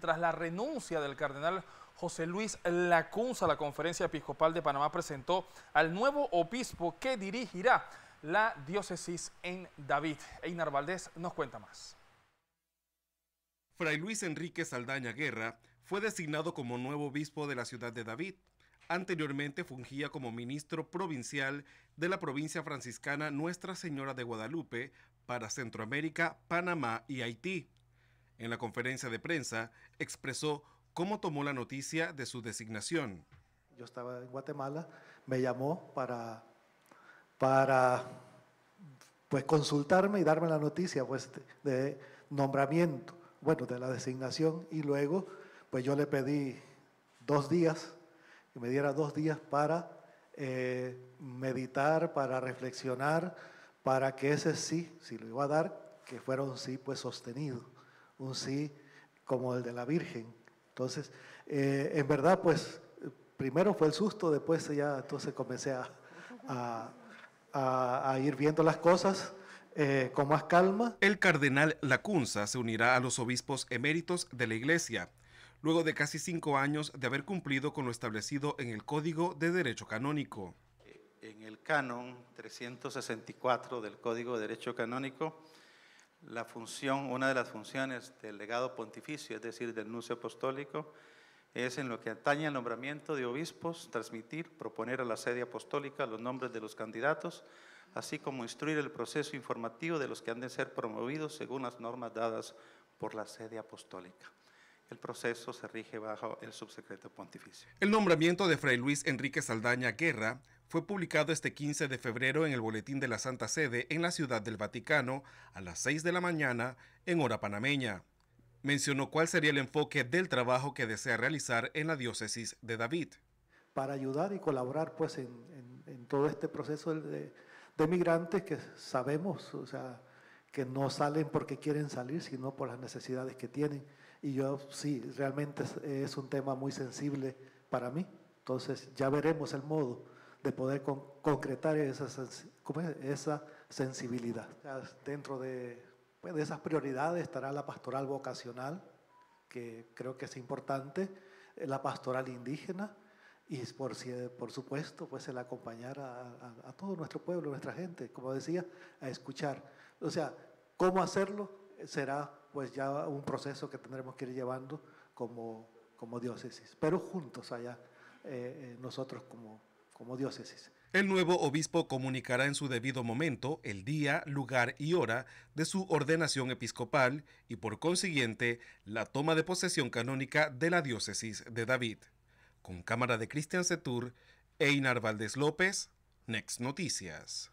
Tras la renuncia del cardenal José Luis Lacunza, la Conferencia Episcopal de Panamá presentó al nuevo obispo que dirigirá la diócesis en David. Einar Valdés nos cuenta más. Fray Luis Enrique Saldaña Guerra fue designado como nuevo obispo de la ciudad de David. Anteriormente fungía como ministro provincial de la provincia franciscana Nuestra Señora de Guadalupe para Centroamérica, Panamá y Haití. En la conferencia de prensa expresó cómo tomó la noticia de su designación. Yo estaba en Guatemala, me llamó para, para pues, consultarme y darme la noticia pues, de nombramiento, bueno, de la designación y luego pues yo le pedí dos días, que me diera dos días para eh, meditar, para reflexionar, para que ese sí, si lo iba a dar, que fuera un sí pues sostenido un sí como el de la Virgen. Entonces, eh, en verdad, pues, primero fue el susto, después ya entonces comencé a, a, ir viendo las cosas. Eh, con más calma. El cardenal Lacunza se unirá a los obispos eméritos de la Iglesia, luego de casi cinco años de haber cumplido con lo establecido en el Código de Derecho Canónico. En el canon 364 del Código de Derecho Canónico la función, una de las funciones del legado pontificio, es decir, del nuncio apostólico, es en lo que atañe al nombramiento de obispos, transmitir, proponer a la sede apostólica los nombres de los candidatos, así como instruir el proceso informativo de los que han de ser promovidos según las normas dadas por la sede apostólica. El proceso se rige bajo el subsecreto pontificio. El nombramiento de Fray Luis Enrique Saldaña Guerra fue publicado este 15 de febrero en el Boletín de la Santa Sede en la Ciudad del Vaticano a las 6 de la mañana en hora panameña. Mencionó cuál sería el enfoque del trabajo que desea realizar en la diócesis de David. Para ayudar y colaborar pues en, todo este proceso de, migrantes que sabemos, o sea, que no salen porque quieren salir, sino por las necesidades que tienen. Y yo sí, realmente es, un tema muy sensible para mí. Entonces ya veremos el modo de poder concretar esa, esa sensibilidad. Dentro de, pues, de, esas prioridades estará la pastoral vocacional, que creo que es importante, eh, la pastoral indígena y por, por supuesto pues el acompañar a, a, todo nuestro pueblo, a nuestra gente, como decía, a escuchar. O sea, cómo hacerlo será pues ya un proceso que tendremos que ir llevando como, como diócesis, pero juntos allá eh, eh, nosotros como, como diócesis. El nuevo obispo comunicará en su debido momento el día, lugar y hora de su ordenación episcopal y por consiguiente la toma de posesión canónica de la diócesis de David. Con cámara de Cristian Setur, Einar Valdés López, Next Noticias.